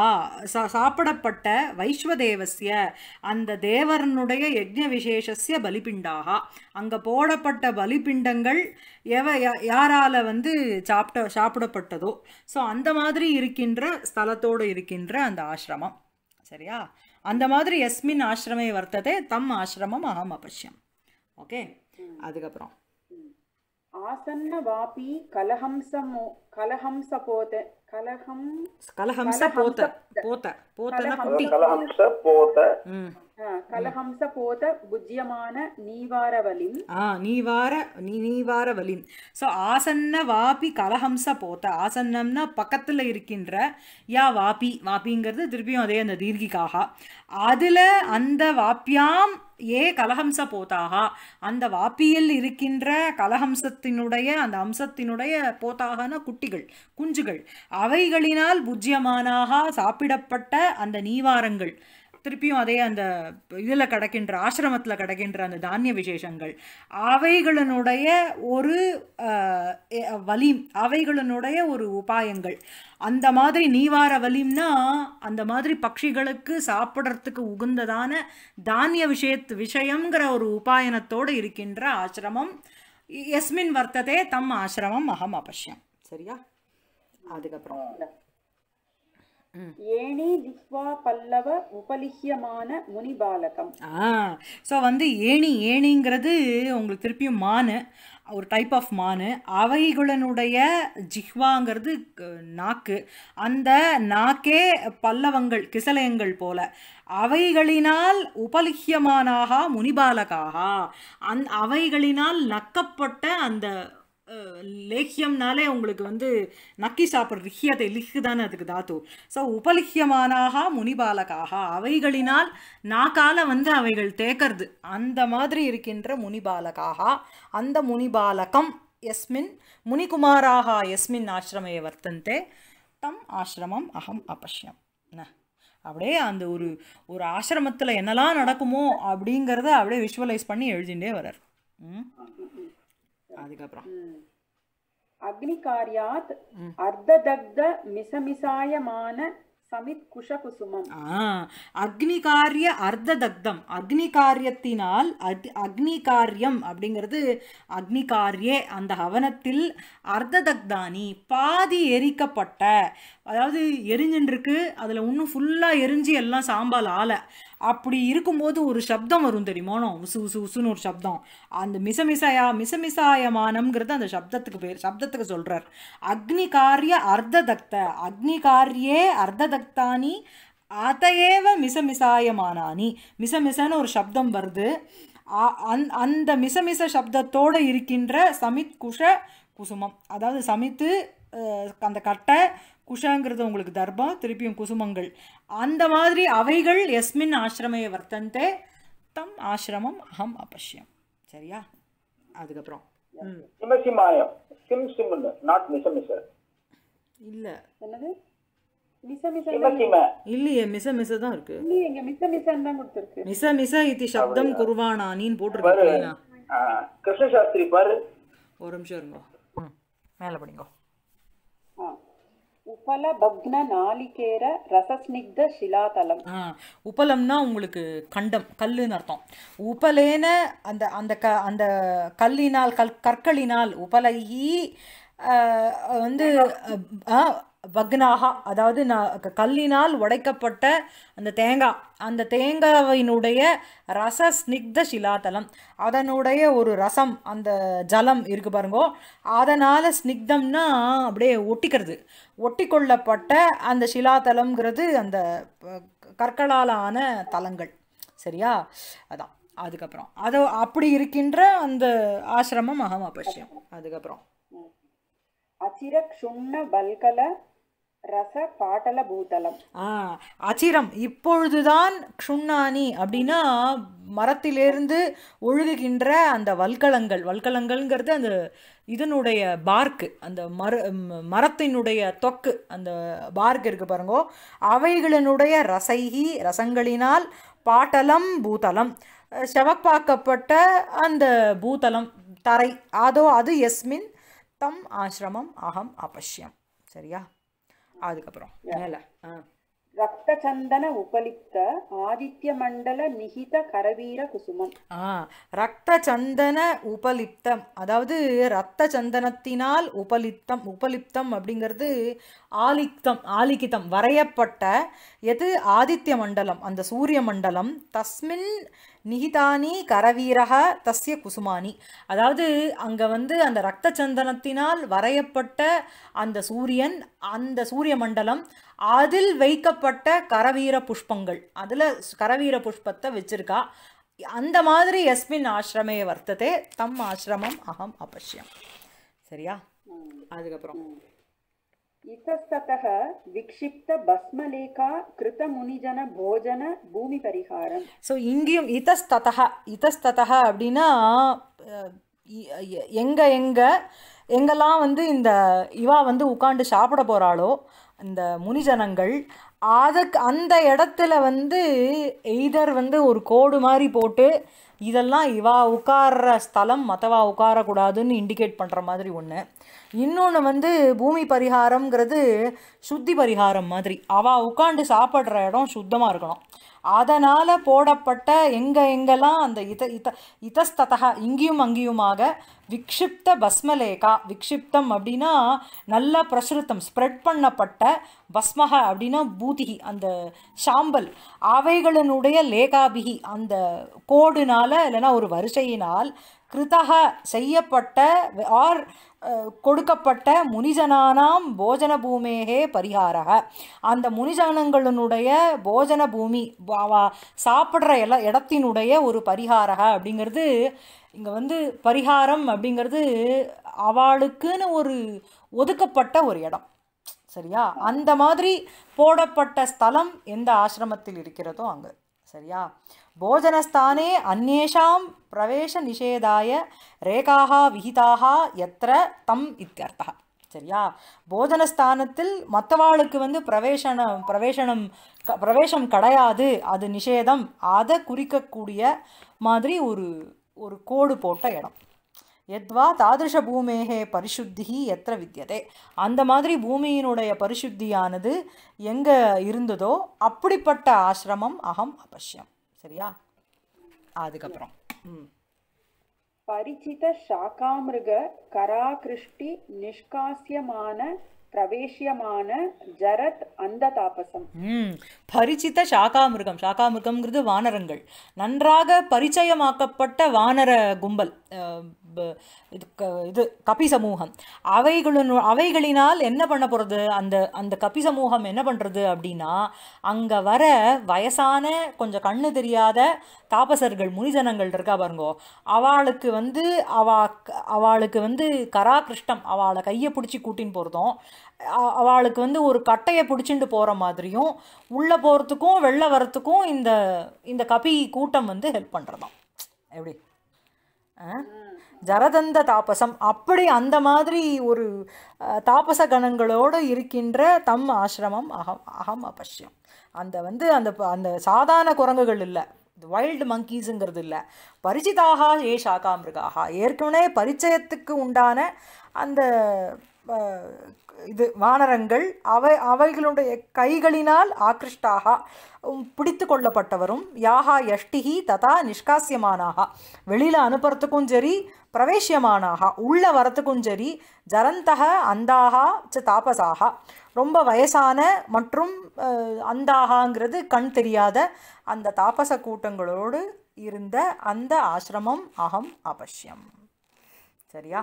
சா சாப்பிடப்பட்ட வைஸ்வதேவசிய அந்த தேவரனுடைய யஜ்ய விசேஷஸ்ய பலிபிண்டாக அங்கே போடப்பட்ட பலிபிண்டங்கள் எவ யாரால் வந்து சாப்பிட்ட சாப்பிடப்பட்டதோ ஸோ அந்த மாதிரி இருக்கின்ற ஸ்தலத்தோடு இருக்கின்ற அந்த ஆசிரமம் சரியா அந்த மாதிரி எஸ்மின் ஆசிரமே வர்த்ததே தம் ஆசிரமம் அகம் அபஷ்யம் ஓகே அதுக்கப்புறம் ఆసన్న వాపి కలహంసము కలహంసపోత కలహం కలహంస పోత పోత పోత కలహంస పోత கலஹம்ச போத புஜ்யமான நீவார வலிம் ஆ நீவார நீவார வலிம் ஸோ ஆசன்ன வாபி கலஹம்ச போத ஆசன்னம்னா பக்கத்தில் இருக்கின்ற யா வாபி வாபிங்கிறது திருப்பியும் அதே அந்த தீர்கிகாக அதில் அந்த வாப்பியாம் ஏ கலஹம்ச போதாக அந்த வாப்பியில் இருக்கின்ற கலஹம்சத்தினுடைய அந்த அம்சத்தினுடைய போத்தாகன குட்டிகள் குஞ்சுகள் அவைகளினால் புஜ்யமானாக சாப்பிடப்பட்ட அந்த நீவாரங்கள் திருப்பியும் அதே அந்த இதில் கிடக்கின்ற ஆசிரமத்தில் கிடக்கின்ற அந்த தானிய விசேஷங்கள் அவைகளினுடைய ஒரு வலி அவைகளினுடைய ஒரு உபாயங்கள் அந்த மாதிரி நீவார வலிம்னா அந்த மாதிரி பட்சிகளுக்கு சாப்பிட்றதுக்கு உகுந்ததான தானிய விஷயத்து விஷயங்கிற ஒரு உபாயனத்தோடு இருக்கின்ற ஆசிரமம் எஸ்மின் வர்த்ததே தம் ஆசிரமம் அகம் அபஷ்யம் சரியா அதுக்கப்புறம் ஏனி ஜிஹ்வா பல்லவ உபலிஹ்யமான முனிபாலகம் ஆ ஸோ வந்து ஏணி ஏணிங்கிறது உங்களுக்கு திருப்பியும் மானு ஒரு டைப் ஆஃப் மானு அவைகுளனுடைய ஜிஹ்வாங்கிறது நாக்கு அந்த நாக்கே பல்லவங்கள் கிசலயங்கள் போல அவைகளினால் உபலிஹ்யமானாகா முனிபாலகாகா அந் அவைகளினால் நக்கப்பட்ட அந்த லேக்கியம்னாலே உங்களுக்கு வந்து நக்கி சாப்பிட்ற லிஹியத்தை லிஹு தானே அதுக்கு தாத்து ஸோ உபலிஹியமானாக முனிபாலகாக அவைகளினால் நாக்கால வந்து அவைகள் தேக்கிறது அந்த மாதிரி இருக்கின்ற முனிபாலகாக அந்த முனிபாலகம் எஸ்மின் முனிகுமாராக எஸ்மின் ஆசிரமையை வர்த்தந்தே தம் ஆசிரமம் அகம் அபஷ்யம் அப்படியே அந்த ஒரு ஒரு ஆசிரமத்தில் என்னெல்லாம் நடக்குமோ அப்படிங்கிறத அப்படியே விஷுவலைஸ் பண்ணி எழுதிண்டே வர்றார் ம் அதுக்கப்புறம் அக்னிகாரியாத் அர்த்ததக்த மிசமிசாயமான சமித் குஷகுசுமம் அக்னி அக்னிகாரிய அர்த்த அக்னிகாரியத்தினால் அக்னி அக்னி காரியம் அப்படிங்கிறது அக்னிகாரியே அந்த ஹவனத்தில் அர்த்த பாதி எரிக்கப்பட்ட அதாவது எரிஞ்சுன்றிருக்கு அதில் இன்னும் ஃபுல்லாக எரிஞ்சு எல்லாம் சாம்பால் ஆலை அப்படி இருக்கும்போது ஒரு சப்தம் வரும் தெரியுமா உசு உசு உசுன்னு ஒரு சப்தம் அந்த மிசமிசையா மிசமிசாயமானம்ங்கிறது அந்த சப்தத்துக்கு பேர் சப்தத்துக்கு சொல்கிறார் அக்னி காரிய அர்த்ததக்த அக்னி காரியே அர்த்ததக்தானி அதையேவ மிசமிசாயமானானி மிசமிசன்னு ஒரு சப்தம் வருது அந் அந்த மிசமிச சப்தத்தோடு இருக்கின்ற சமித் குஷ குசுமம் அதாவது சமித்து அந்த கட்டை குஷாங்கிறது உங்களுக்கு தர்பா திருப்பியும் குசுமங்கள் அந்த மாதிரி அவைகள் எஸ்மின் ஆசிரமையை வர்த்தந்தே தம் ஆசிரமம் அகம் அபஷ்யம் சரியா அதுக்கப்புறம் சிமசிமாயம் சிம் இல்ல இல்லையே தான் இருக்கு சப்தம் பாரு ஒரு நிமிஷம் இருங்க நாளிகேர உபலம்னா உங்களுக்கு கண்டம் கல்லுன்னு அர்த்தம் உபலேன அந்த அந்த க அந்த கல்லினால் கல் கற்களினால் உபலகி வந்து வக்னாகா அதாவது நான் கல்லினால் உடைக்கப்பட்ட அந்த தேங்காய் அந்த தேங்காவினுடைய ரச ஸ்னிக்த சிலாத்தலம் அதனுடைய ஒரு ரசம் அந்த ஜலம் இருக்கு பாருங்கோ அதனால் ஸ்னிக்தம்னா அப்படியே ஒட்டிக்கிறது ஒட்டி கொள்ளப்பட்ட அந்த சிலாத்தலம்ங்கிறது அந்த கற்களால் ஆன தலங்கள் சரியா அதான் அதுக்கப்புறம் அது அப்படி இருக்கின்ற அந்த ஆசிரமம் அகம் அதுக்கப்புறம் அச்சிரக் சுண்ண பல்கல ரச பாட்டல ஆ அச்சிரம் இப்பொழுதுதான் க்ஷுண்ணானி அப்படின்னா மரத்திலிருந்து ஒழுகுகின்ற அந்த வல்கலங்கள் வல்கலங்கள்ங்கிறது அந்த இதனுடைய பார்க்கு அந்த மர மரத்தினுடைய தொக்கு அந்த பார்க் இருக்குது பாருங்கோ அவைகளினுடைய ரசைகி ரசங்களினால் பாட்டலம் பூதலம் செவப்பாக்கப்பட்ட அந்த பூதலம் தரை அதோ அது எஸ்மின் தம் ஆசிரமம் அகம் அபஷ்யம் சரியா அதுக்கப்புறம் மேல ரத்த சந்தன உபலிப்த ஆதித்ய மண்டல நிகித கரவீர குசுமம் ஆ ரத்த சந்தன உபலிப்தம் அதாவது ரத்த சந்தனத்தினால் உபலிப்தம் உபலிப்தம் அப்படிங்கிறது ஆலிக்தம் ஆலிகிதம் வரையப்பட்ட எது ஆதித்ய மண்டலம் அந்த சூரிய மண்டலம் தஸ்மின் நிகிதானி கரவீரக தஸ்ய குசுமானி அதாவது அங்கே வந்து அந்த ரத்த சந்தனத்தினால் வரையப்பட்ட அந்த சூரியன் அந்த சூரிய மண்டலம் அதில் வைக்கப்பட்ட கரவீர புஷ்பங்கள் அதில் கரவீர புஷ்பத்தை வச்சிருக்கா அந்த மாதிரி எஸ்மின் ஆசிரமே வர்த்ததே தம் ஆசிரமம் அகம் அபஷ்யம் சரியா அதுக்கப்புறம் இத்தஸ்ததக விக்ஷிப்த பஸ்மலேகா கிருத முனிஜன போஜன பூமி பரிகாரம் ஸோ இங்கேயும் இத்தஸ்ததக இத்தஸ்ததக அப்படின்னா எங்கே எங்கே எங்கெல்லாம் வந்து இந்த இவா வந்து உட்காந்து சாப்பிட போகிறாளோ அந்த முனிஜனங்கள் அதுக்கு அந்த இடத்துல வந்து எய்தர் வந்து ஒரு கோடு மாதிரி போட்டு இதெல்லாம் இவா உட்கார்ற ஸ்தலம் மற்றவா உட்காரக்கூடாதுன்னு இண்டிகேட் பண்ணுற மாதிரி ஒன்று இன்னொன்று வந்து பூமி பரிகாரம்ங்கிறது சுத்தி பரிகாரம் மாதிரி அவள் உட்காந்து சாப்பிட்ற இடம் சுத்தமாக இருக்கணும் அதனால் போடப்பட்ட எங்கே எங்கெல்லாம் அந்த இத இத இதஸ்ததா இங்கேயும் அங்கேயுமாக விக்ஷிப்த பஸ்மலேகா விக்ஷிப்தம் அப்படின்னா நல்லா பிரசுரித்தம் ஸ்ப்ரெட் பண்ணப்பட்ட பஸ்மக அப்படின்னா பூதிகி அந்த சாம்பல் அவைகளினுடைய லேகாபிகி அந்த கோடுனால இல்லைன்னா ஒரு வரிசையினால் கிருதக செய்யப்பட்ட ஆர் கொடுக்கப்பட்ட முனிஜனானாம் போஜன பூமேகே பரிகார அந்த முனிஜனங்களினுடைய போஜன பூமி சாப்பிட்ற எல்லா இடத்தினுடைய ஒரு பரிகாரக அப்படிங்கிறது இங்கே வந்து பரிகாரம் அப்படிங்கிறது அவளுக்குன்னு ஒரு ஒதுக்கப்பட்ட ஒரு இடம் சரியா அந்த மாதிரி போடப்பட்ட ஸ்தலம் எந்த ஆசிரமத்தில் இருக்கிறதோ அங்கே சரியா போஜனஸ்தானே அந்நேஷாம் பிரவேச நிஷேதாய ரேகாக விகிதாக எத்திர தம் இத்தியர்த்தா சரியா போஜனஸ்தானத்தில் மற்றவாளுக்கு வந்து பிரவேசனம் பிரவேசனம் பிரவேசம் கிடையாது அது நிஷேதம் அதை குறிக்கக்கூடிய மாதிரி ஒரு ஒரு கோடு போட்ட இடம் எத்வா தாதிருஷ பூமேகே பரிசுத்தி எத்த வித்தியதே அந்த மாதிரி பூமியினுடைய பரிசுத்தியானது எங்கே இருந்ததோ அப்படிப்பட்ட ஆசிரமம் அகம் அவசியம் சரியா அதுக்கப்புறம் பரிச்சித சாக்காமிருக கராகிருஷ்டி நிஷ்காசியமான பிரவேசியமான ஜரத் அந்த தாபசம் பரிச்சித சாகாமிருகம் சாகாமிருகம்ங்கிறது வானரங்கள் நன்றாக பரிச்சயமாக்கப்பட்ட வானர கும்பல் இது இது கபி சமூகம் அவைகளின் அவைகளினால் என்ன பண்ண போகிறது அந்த அந்த கபி சமூகம் என்ன பண்ணுறது அப்படின்னா அங்கே வர வயசான கொஞ்சம் கண்ணு தெரியாத தாபசர்கள் முனிஜனங்கள் இருக்கா பாருங்கோ அவளுக்கு வந்து அவா அவளுக்கு வந்து கிருஷ்ணம் அவளை கையை பிடிச்சி கூட்டின்னு போகிறதும் அவளுக்கு வந்து ஒரு கட்டையை பிடிச்சிட்டு போகிற மாதிரியும் உள்ளே போகிறதுக்கும் வெளில வரத்துக்கும் இந்த இந்த கபி கூட்டம் வந்து ஹெல்ப் பண்ணுறதாம் எப்படி ஆ ஜரதந்த தாபசம் அப்படி அந்த மாதிரி ஒரு தாபச கணங்களோடு இருக்கின்ற தம் ஆசிரமம் அகம் அகம் அபஷ்யம் அந்த வந்து அந்த அந்த சாதாரண குரங்குகள் இல்லை வைல்டு மங்கீஸுங்கிறது இல்லை பரிச்சிதாகா ஏ ஷாக்கா மிருகாகா ஏற்கனவே பரிச்சயத்துக்கு உண்டான அந்த இது வானரங்கள் அவை அவைகளுடைய கைகளினால் ஆக்ரிஷ்டாக பிடித்து கொள்ளப்பட்டவரும் யாகா யஷ்டிகி ததா நிஷ்காசியமானாகா வெளியில் அனுப்புறதுக்கும் சரி பிரவேசியமானாக உள்ள வரத்துக்கும் சரி ஜரந்தக அந்தாகா ச தாபசாக ரொம்ப வயசான மற்றும் அந்தாகாங்கிறது கண் தெரியாத அந்த தாபச கூட்டங்களோடு இருந்த அந்த ஆசிரமம் அகம் அவசியம் சரியா